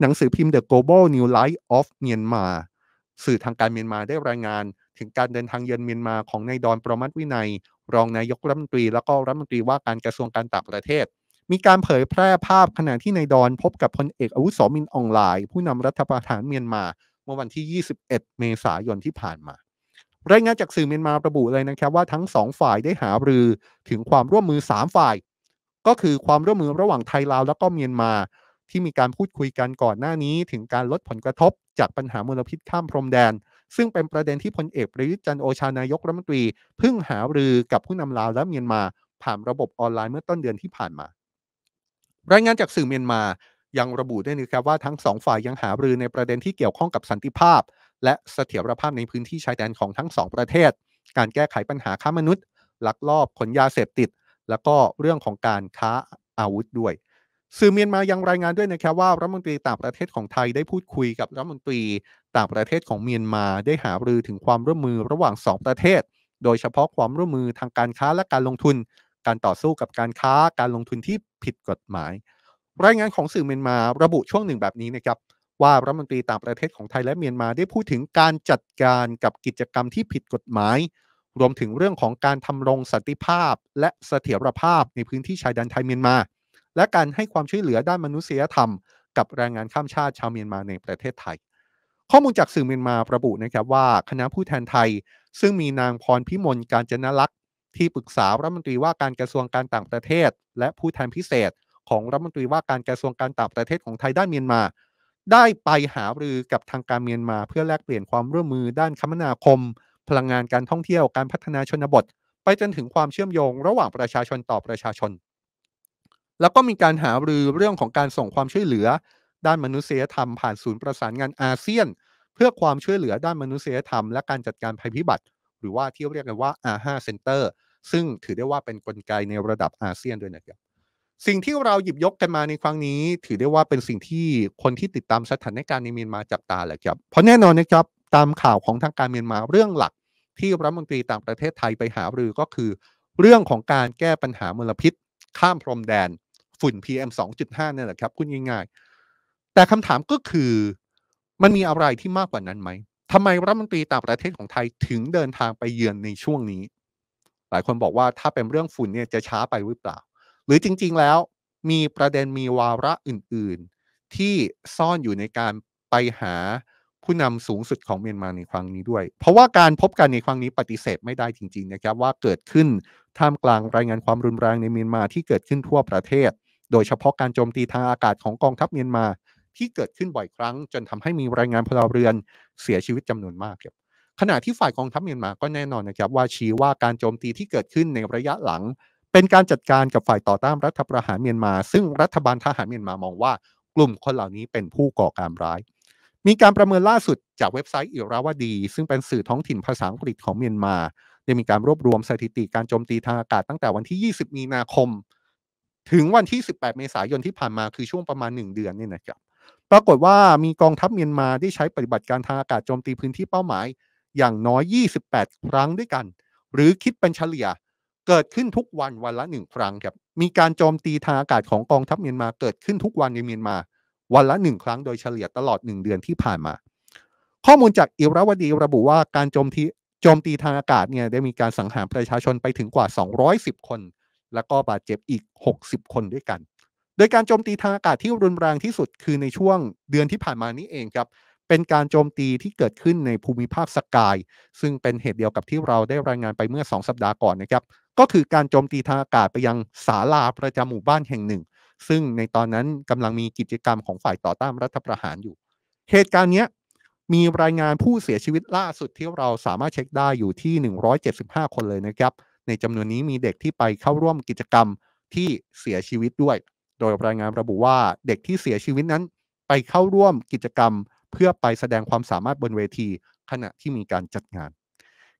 หนังสือพิมพ์ The Global New Light of Myanmar สื่อทางการเมียนมาได้รายงาน ถึงการเดินทางเยือนเมียนมาของนายดอนประมัตวินัย รองนายกรัฐมนตรีและก็รัฐมนตรีว่าการกระทรวงการต่างประเทศ มีการเผยแพร่ภาพขณะที่นายดอน พบกับพลเอกอาวุโสมินอองไลน์ ผู้นำรัฐประหารเมียนมา เมื่อวันที่ 21 เมษายนที่ผ่านมารายงานจากสื่อเมียนมาระบุเลยนะครับว่าทั้งสองฝ่ายได้หารือถึงความร่วมมือ 3 ฝ่าย ก็คือความร่วมมือระหว่างไทยลาวแล้วก็เมียนมาที่มีการพูดคุยกันก่อนหน้านี้ถึงการลดผลกระทบ จากปัญหามลพิษข้ามพรมแดน ซึ่งเป็นประเด็นที่พลเอกประยุทธ์จันโอชานายกรัฐมนตรีเพิ่งหารือกับผู้นำลาวและเมียนมา ผ่านระบบออนไลน์เมื่อต้นเดือนที่ผ่านมา รายงานจากสื่อเมียนมา ยังระบุด้วยนะครับว่าทั้งสองฝ่ายยังหารือในประเด็นที่เกี่ยวข้องกับสันติภาพ และเสถียรภาพในพื้นที่ชายแดนของทั้งสองประเทศ การแก้ไขปัญหาค้ามนุษย์ลักลอบขนยาเสพติด แล้วก็เรื่องของการค้าอาวุธด้วยสื่อเมียนมายังรายงานด้วยนะครับว่ารัฐมนตรีต่างประเทศของไทยได้พูดคุยกับรัฐมนตรีต่างประเทศของเมียนมา ได้หารือถึงความร่วมมือระหว่าง 2 ประเทศ โดยเฉพาะความร่วมมือทางการค้าและการลงทุน การต่อสู้กับการค้า การลงทุนที่ผิดกฎหมาย รายงานของสื่อเมียนมาระบุช่วงหนึ่งแบบนี้นะครับว่ารัฐมนตรีต่างประเทศของไทยและเมียนมาได้พูดถึงการจัดการกับกิจกรรมที่ผิดกฎหมาย รวมถึงเรื่องของการทำรงสันติภาพและเสถียรภาพในพื้นที่ชายแดนไทยเมียนมาและการให้ความช่วยเหลือด้านมนุษยธรรมกับแรงงานข้ามชาติชาวเมียนมาในประเทศไทย ข้อมูลจากสื่อเมียนมาระบุนะครับว่า คณะผู้แทนไทยซึ่งมีนางพรพิมลการจนลักษ์ที่ปรึกษารัฐมนตรีว่าการกระทรวงการต่างประเทศ และผู้แทนพิเศษ ของรัฐมนตรีว่าการกระทรวงการต่างประเทศของไทยด้านเมียนมา ได้ไปหารือกับทางการเมียนมาเพื่อแลกเปลี่ยนความร่วมมือด้านคมนาคม พลังงานการท่องเที่ยวการพัฒนาชนบท ไปจนถึงความเชื่อมโยง ระหว่างประชาชนต่อประชาชนแล้วก็มีการหารือเรื่องของการส่งความช่วยเหลือด้านมนุษยธรรม ผ่านศูนย์ประสานงานอาเซียน เพื่อความช่วยเหลือด้านมนุษยธรรม และการจัดการภัยพิบัติ หรือว่าที่เรียกกันว่า R5 Center ซึ่งถือได้ว่าเป็นนกลไกในระดับอาเซียนด้วยนะครับสิ่งที่เราหยิบยกกันมาในครั้งนี้ ถือได้ว่าเป็นสิ่งที่คนที่ติดตามสถานการณ์ในเมียนมาจับตาแหละครับเพราะแน่นอนนะครับตามข่าวของทางการเมียนมาเรื่องหลัก ที่รัฐมนตรีต่างประเทศไทยไปหารือก็คือ เรื่องของการแก้ปัญหามลพิษ ข้ามพรมแดนฝุ่น PM 2.5นี่แหละครับพูดง่าย ๆ แต่คำถามก็คือมันมีอะไรที่มากกว่านั้นไหมทำไมรัฐมนตรีต่างประเทศของไทยถึงเดินทางไปเยือนในช่วงนี้ หลายคนบอกว่าถ้าเป็นเรื่องฝุ่นเนี่ยจะช้าไปหรือเปล่า หรือจริง ๆ แล้วมีประเด็นมีวาระอื่นๆ ที่ซ่อนอยู่ในการไปหาผู้นำสูงสุดของเมียนมาในครั้งนี้ด้วย เพราะว่าการพบกันในครั้งนี้ปฏิเสธไม่ได้จริงๆนะครับว่าเกิดขึ้นท่ามกลางรายงานความรุนแรงในเมียนมาที่เกิดขึ้นทั่วประเทศโดยเฉพาะการโจมตีทางอากาศของกองทัพเมียนมา ที่เกิดขึ้นบ่อยครั้ง จนทำให้มีรายงานพลเรือน เสียชีวิตจำนวนมากครับขณะที่ฝ่ายกองทัพเมียนมาก็แน่นอนนะครับว่าชี้ว่าการโจมตีที่เกิดขึ้นในระยะหลัง เป็นการจัดการกับฝ่ายต่อต้านรัฐประหารเมียนมา ซึ่งรัฐบาลทหารเมียนมามองว่า กลุ่มคนเหล่านี้เป็นผู้ก่อการร้าย มีการประเมินล่าสุดจากเว็บไซต์อิราวดี ซึ่งเป็นสื่อท้องถิ่นภาษาอังกฤษของเมียนมาได้มีการรวบรวมสถิติการโจมตีทางอากาศ ตั้งแต่วันที่ 20 มีนาคมถึงวันที่ 18 เมษายนที่ผ่านมาคือช่วงประมาณ 1 เดือนนี่นะครับปรากฏว่ามีกองทัพเมียนมาได้ใช้ปฏิบัติการทางอากาศโจมตีพื้นที่เป้าหมาย อย่างน้อย 28 ครั้งด้วยกัน หรือคิดเป็นเฉลี่ยเกิดขึ้นทุกวันวันละหนึ่งครั้งครับมีการโจมตีทางอากาศของกองทัพเมียนมาเกิดขึ้นทุกวันในเมียนมา วันละหนึ่งครั้งโดยเฉลี่ยตลอดหนึ่งเดือนที่ผ่านมา ข้อมูลจากอิรวดีระบุว่าการโจมตีโจมตีทางอากาศเนี่ยได้มีการสังหารประชาชนไปถึงกว่า 210 คนแล้วก็บาดเจ็บอีก 60 คนด้วยกัน โดยการโจมตีทางอากาศที่รุนแรงที่สุดคือในช่วงเดือนที่ผ่านมานี้เองครับ เป็นการโจมตีที่เกิดขึ้นในภูมิภาคสกาย ซึ่งเป็นเหตุเดียวกับที่เราได้รายงานไปเมื่อ 2 สัปดาห์ก่อนนะครับ ก็คือการโจมตีทางอากาศไปยังศาลาประจำหมู่บ้านแห่งหนึ่ง ซึ่งในตอนนั้นกำลังมีกิจกรรมของฝ่ายต่อต้านรัฐประหารอยู่ เหตุการณ์นี้มีรายงานผู้เสียชีวิตล่าสุดที่เราสามารถเช็คได้อยู่ที่ 175 คนเลยนะครับในจำนวนนี้มีเด็กที่ไปเข้าร่วมกิจกรรมที่เสียชีวิตด้วย โดยรายงานระบุว่าเด็กที่เสียชีวิตนั้นไปเข้าร่วมกิจกรรม เพื่อไปแสดงความสามารถบนเวทีขณะที่มีการจัดงาน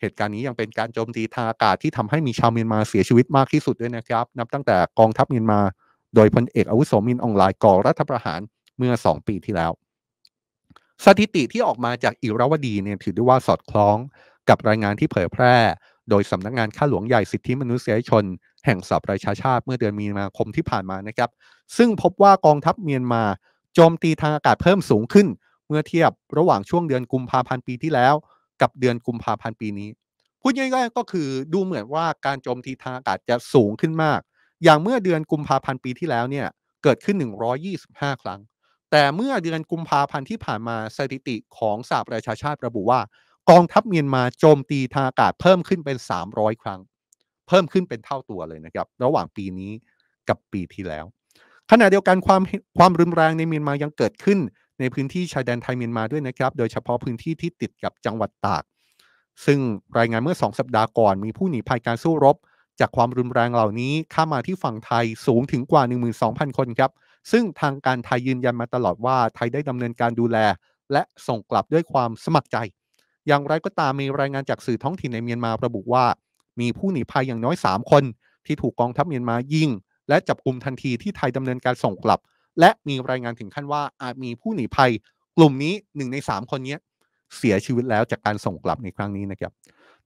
เหตุการณ์นี้ยังเป็นการโจมตีทางอากาศที่ทำให้มีชาวเมียนมาเสียชีวิตมากที่สุดด้วยนะครับ นับตั้งแต่กองทัพเมียนมาโดยพลเอกอาวุโสมินอองไลน์ก่อรัฐประหารเมื่อ 2 ปีที่แล้ว สถิติที่ออกมาจากอิรวดีเนี่ยถือได้ว่าสอดคล้องกับรายงานที่เผยแพร่โดยสำนักงานข้าหลวงใหญ่สิทธิมนุษยชน แห่งสหประชาชาติเมื่อเดือนมีนาคมที่ผ่านมานะครับ ซึ่งพบว่ากองทัพเมียนมาโจมตีทางอากาศเพิ่มสูงขึ้น เมื่อเทียบระหว่างช่วงเดือนกุมภาพันธ์ปีที่แล้วกับเดือนกุมภาพันธ์ปีนี้พูดง่ายๆ ก็คือดูเหมือนว่าการโจมตีทางอากาศจะสูงขึ้นมาก อย่างเมื่อเดือนกุมภาพันธ์ปีที่แล้วเนี่ยเกิดขึ้น 125 ครั้งแต่เมื่อเดือนกุมภาพันธ์ที่ผ่านมาสถิติของสหประชาชาติระบุว่ากองทัพเมียนมาโจมตีทางอากาศ เพิ่มขึ้นเป็น 300 ครั้ง เพิ่มขึ้นเป็นเท่าตัวเลยนะครับระหว่างปีนี้กับปีที่แล้ว ขณะเดียวกันความความรุนแรงในเมียนมายังเกิดขึ้น ในพื้นที่ชายแดนไทยเมียนมาด้วยนะครับโดยเฉพาะพื้นที่ที่ติดกับจังหวัดตาก ซึ่งรายงานเมื่อ 2 สัปดาห์ก่อนมีผู้หนีภัยการสู้รบ จากความรุนแรงเหล่านี้ข้ามาที่ฝั่งไทยสูงถึงกว่า 12,000 คนครับซึ่งทางการไทยยืนยันมาตลอดว่าไทยได้ดำเนินการดูแลและส่งกลับด้วยความสมัครใจอย่างไรก็ตามมีรายงานจากสื่อท้องถิ่นในเมียนมาระบุว่า มีผู้หนีภัยอย่างน้อย 3 คนที่ถูกกองทัพเมียนมายิงและจับกลุ่มทันทีที่ไทยดำเนินการส่งกลับ และมีรายงานถึงขั้นว่า อาจมีผู้หนีภัยกลุ่มนี้หนึ่งใน3คนนี้เสียชีวิตแล้วจากการส่งกลับในครั้งนี้นะครับ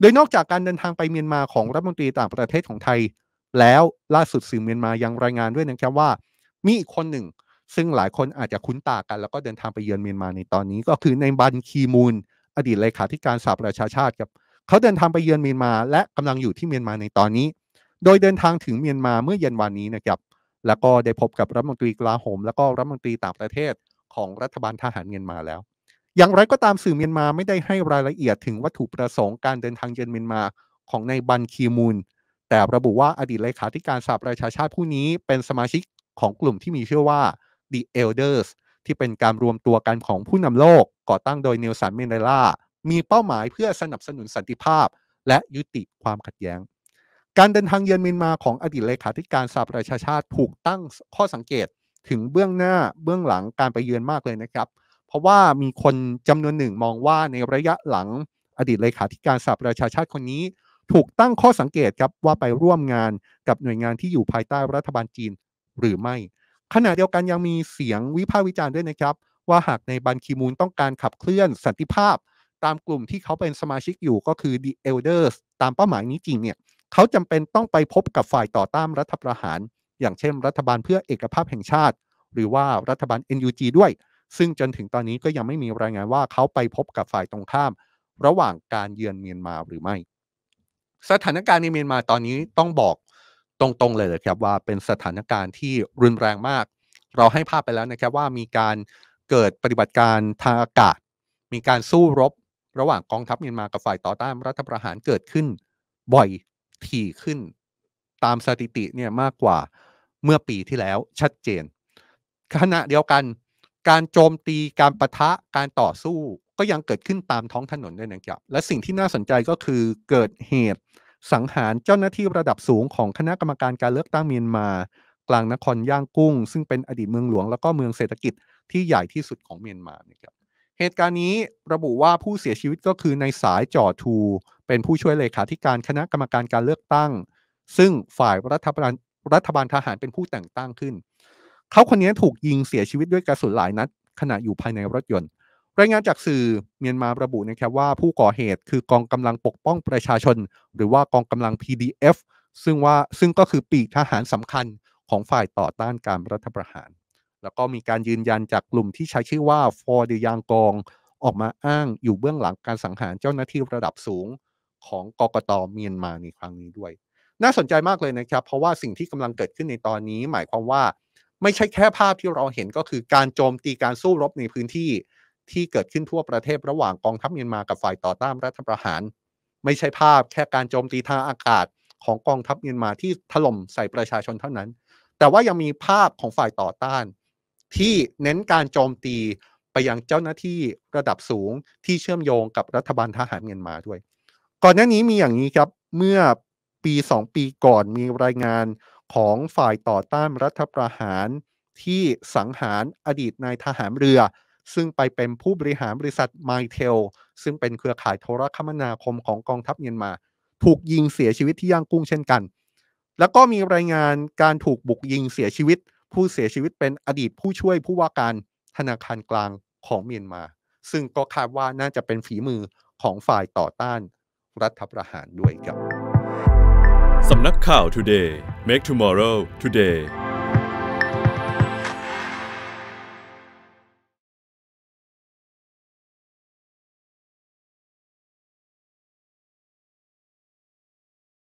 โดยนอกจากการเดินทางไปเมียนมาของรัฐมนตรีต่างประเทศของไทย แล้วล่าสุดสื่อเมียนมายังรายงานด้วยนะครับว่ามีอีกคนหนึ่ง ซึ่งหลายคนอาจจะคุ้นตากัน แล้วก็เดินทางไปเยือนเมียนมาในตอนนี้ก็คือในบันคีมูลอดีตเลขาธิการสหประชาชาติครับเขาเดินทางไปเยือนเมียนมาและกำลังอยู่ที่เมียนมาในตอนนี้ โดยเดินทางถึงเมียนมาเมื่อเย็นวันนี้นะครับแล้วก็ได้พบกับรัฐมนตรีกลาโหมและก็รัฐมนตรีต่างประเทศของรัฐบาลทหารเมียนมาแล้ว อย่างไรก็ตามสื่อเมียนมาไม่ได้ให้รายละเอียด ถึงวัตถุประสงค์การเดินทางเยือนเมียนมาของนายบันคีมูลแต่ระบุว่าอดีตเลขาธิการสหประชาชาติผู้นี้เป็นสมาชิกของกลุ่มที่มีชื่อว่า The Elders ที่เป็นการรวมตัวกันของผู้นำโลกก่อตั้งโดยเนลสันเมนเดลามีเป้าหมายเพื่อสนับสนุนสันติภาพ และยุติความขัดแย้ง การเดินทางเยือนเมียนมาของอดีตเลขาธิการสหประชาชาติถูกตั้งข้อสังเกตถึงเบื้องหน้าเบื้องหลังการไปเยือนมากเลยนะครับ เพราะว่ามีคนจำนวนหนึ่งมองว่าในระยะหลังอดีตเลขาธิการสหประชาชาติคนนี้ ถูกตั้งข้อสังเกตครับว่าไปร่วมงานกับหน่วยงานที่อยู่ภายใต้รัฐบาลจีนหรือไม่ขณะเดียวกันยังมีเสียงวิพากษ์วิจารณ์ด้วยนะครับ ว่าหากในบันคีมูลต้องการขับเคลื่อนสันติภาพ ตามกลุ่มที่เขาเป็นสมาชิกอยู่ก็คือ The Elders ตามเป้าหมายนี้จริงเนี่ย เขาจำเป็นต้องไปพบกับฝ่ายต่อต้านรัฐประหาร อย่างเช่น รัฐบาลเพื่อเอกภาพแห่งชาติ หรือว่ารัฐบาล NUG ด้วย ซึ่งจนถึงตอนนี้ก็ยังไม่มีรายงานว่าเขาไปพบกับฝ่ายตรงข้าม ระหว่างการเยือนเมียนมาหรือไม่ สถานการณ์ในเมียนมาตอนนี้ต้องบอกตรงๆ เลยเลยครับว่าเป็นสถานการณ์ที่รุนแรงมาก เราให้ภาพไปแล้วนะครับว่ามีการเกิดปฏิบัติการทางอากาศ มีการสู้รบ ระหว่างกองทัพเมียนมากับฝ่ายต่อต้านรัฐประหารเกิดขึ้นบ่อยถี่ขึ้น ตามสถิติเนี่ยมากกว่าเมื่อปีที่แล้วชัดเจนขณะเดียวกัน การโจมตีการประทะการต่อสู้ก็ยังเกิดขึ้นตามท้องถนนด้วยนะครับและสิ่งที่น่าสนใจก็คือเกิดเหตุสังหารเจ้าหน้าที่ระดับสูงของคณะกรรมการการเลือกตั้งเมียนมา กลางนครย่างกุ้ง ซึ่งเป็นอดีตเมืองหลวง แล้วก็เมืองเศรษฐกิจที่ใหญ่ที่สุดของเมียนมานะครับเหตุการณ์นี้ระบุว่าผู้เสียชีวิตก็คือในสายจ่อทูเป็นผู้ช่วยเลขาธิการคณะกรรมการการเลือกตั้ง ซึ่งฝ่ายรัฐบาลรัฐบาลทหารเป็นผู้แต่งตั้งขึ้น เขาคนนี้ถูกยิงเสียชีวิตด้วยกระสุนหลายนัดขณะอยู่ภายในรถยนต์รายงานจากสื่อเมียนมาระบุนะครับว่าผู้ก่อเหตุคือกองกำลังปกป้องประชาชน หรือว่ากองกำลัง PDF ซึ่งว่าซึ่งก็คือปีกทหารสำคัญของฝ่ายต่อต้านการรัฐประหาร แล้วก็มีการยืนยันจากกลุ่มที่ใช้ชื่อว่าฟอร์ดยางกองออกมาอ้างอยู่เบื้องหลังการสังหารเจ้าหน้าที่ระดับสูงของกกตเมียนมาในครั้งนี้ด้วย น่าสนใจมากเลยนะครับเพราะว่าสิ่งที่กำลังเกิดขึ้นในตอนนี้หมายความว่าไม่ใช่แค่ภาพที่เราเห็นก็คือการโจมตีการสู้รบในพื้นที่ที่เกิดขึ้นทั่วประเทศระหว่างกองทัพเมียนมากับฝ่ายต่อต้านรัฐประหาร ไม่ใช่ภาพแค่การโจมตีทางอากาศของกองทัพเมียนมาที่ถล่มใส่ประชาชนเท่านั้น แต่ว่ายังมีภาพของฝ่ายต่อต้าน ที่เน้นการโจมตีไปยังเจ้าหน้าที่ระดับสูงที่เชื่อมโยงกับรัฐบาลทหารเมียนมาด้วย ก่อนหน้านี้มีอย่างนี้ครับเมื่อปี2ปีก่อนมีรายงานของฝ่ายต่อต้านรัฐประหารที่สังหารอดีตนายทหารเรือซึ่งไปเป็นผู้บริหารบริษัทไมเทลซึ่งเป็นเครือข่ายโทรคมนาคมของกองทัพเมียนมา ถูกยิงเสียชีวิตที่ย่างกุ้งเช่นกัน แล้วก็มีรายงานการถูกบุกยิงเสียชีวิต ผู้เสียชีวิตเป็นอดีตผู้ช่วยผู้ว่าการธนาคารกลางของเมียนมา ซึ่งก็คาดว่าน่าจะเป็นฝีมือของฝ่ายต่อต้าน รัฐประหารด้วยครับสำนักข่าว Today Make Tomorrow Today